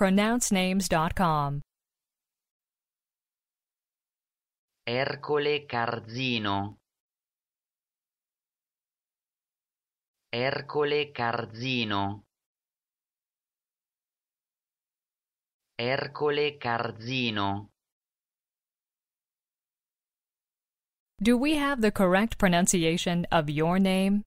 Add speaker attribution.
Speaker 1: pronouncenames.com.
Speaker 2: Ercole Carzino Ercole Carzino Ercole Carzino
Speaker 1: Do we have the correct pronunciation of your name?